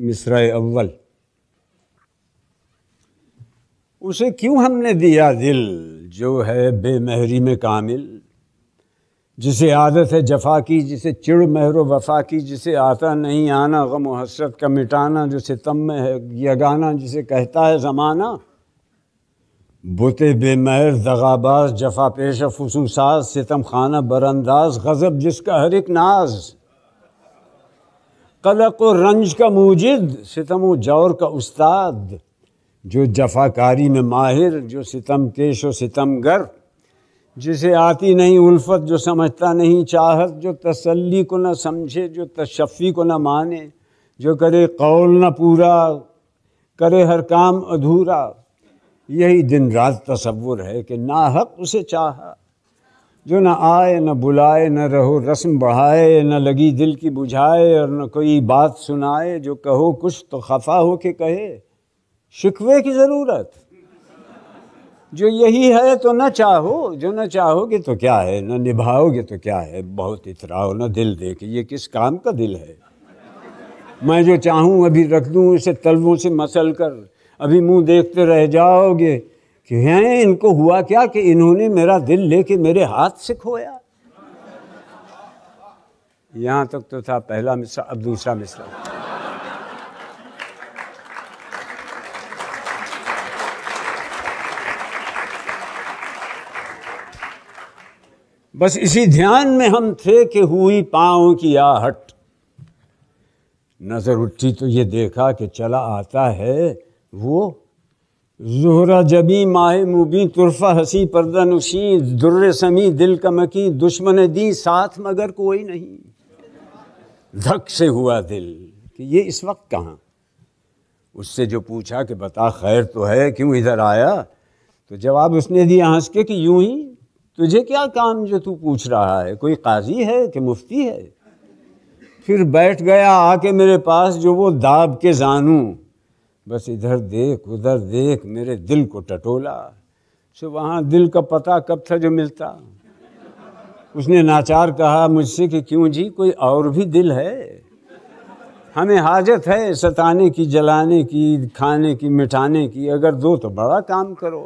मिसरा अव्वल उसे क्यों हमने दिया दिल जो है बेमहरी में कामिल जिसे आदत है जफा की जिसे चिड़ महर वफा की जिसे आता नहीं आना गम व हसरत का मिटाना जो सितम में है यगाना जिसे कहता है ज़माना बुते बे महर दगाबाज जफा पेश फसूसाज सितम खाना बरंदाज गज़ब जिसका हर एक नाज कलक व रंज का मूजिद सितम व जौर का उस्ताद जो जफाकारी में माहिर जो सितम केश व गर जिसे आती नहीं उल्फत जो समझता नहीं चाहत जो तसल्ली को ना समझे जो तशफ़ी को ना माने जो करे कौल ना पूरा करे हर काम अधूरा यही दिन रात तस्वुर है कि ना हक उसे चाहा जो ना आए न बुलाए न रहो रस्म बढ़ाए न लगी दिल की बुझाए और न कोई बात सुनाए जो कहो कुछ तो खफा हो के कहे शिकवे की ज़रूरत जो यही है तो ना चाहो जो न चाहोगे तो क्या है न निभाओगे तो क्या है बहुत इतराओ ना दिल दे के ये किस काम का दिल है मैं जो चाहूँ अभी रख दूँ इसे तलवों से मसल कर अभी मुंह देखते रह जाओगे कि हैं इनको हुआ क्या कि इन्होंने मेरा दिल लेके मेरे हाथ से खोया यहाँ तक तो था पहला मिसरा अब दूसरा मिसरा बस इसी ध्यान में हम थे कि हुई पाओ की आहट नज़र उठी तो ये देखा कि चला आता है वो जहरा जबी माह मुबी तुरफा हसी पर्दा नुशी दुर्र समी दिल कमकी दुश्मन दी साथ मगर कोई नहीं धक से हुआ दिल कि ये इस वक्त कहाँ उससे जो पूछा कि बता खैर तो है क्यों इधर आया तो जवाब उसने दिया हंस के कि यूं ही तुझे क्या काम जो तू पूछ रहा है कोई काजी है कि मुफ्ती है फिर बैठ गया आके मेरे पास जो वो दाब के जानू बस इधर देख उधर देख मेरे दिल को टटोला सो वहाँ दिल का पता कब था जो मिलता उसने नाचार कहा मुझसे कि क्यों जी कोई और भी दिल है हमें हाजत है सताने की जलाने की खाने की मिटाने की अगर दो तो बड़ा काम करो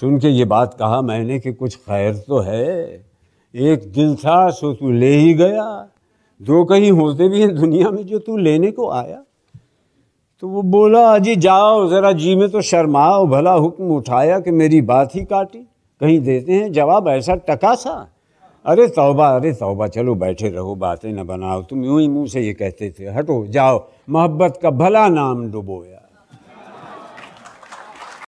सुन के ये बात कहा मैंने कि कुछ खैर तो है एक दिल था सो तू ले ही गया दो कहीं होते भी हैं दुनिया में जो तू लेने को आया तो वो बोला अजी जाओ ज़रा जी में तो शर्माओ भला हुक्म उठाया कि मेरी बात ही काटी कहीं देते हैं जवाब ऐसा टका सा अरे तौबा अरे तौबा चलो बैठे रहो बातें न बनाओ तुम यूं ही मुंह से ये कहते थे हटो जाओ मोहब्बत का भला नाम डुबोया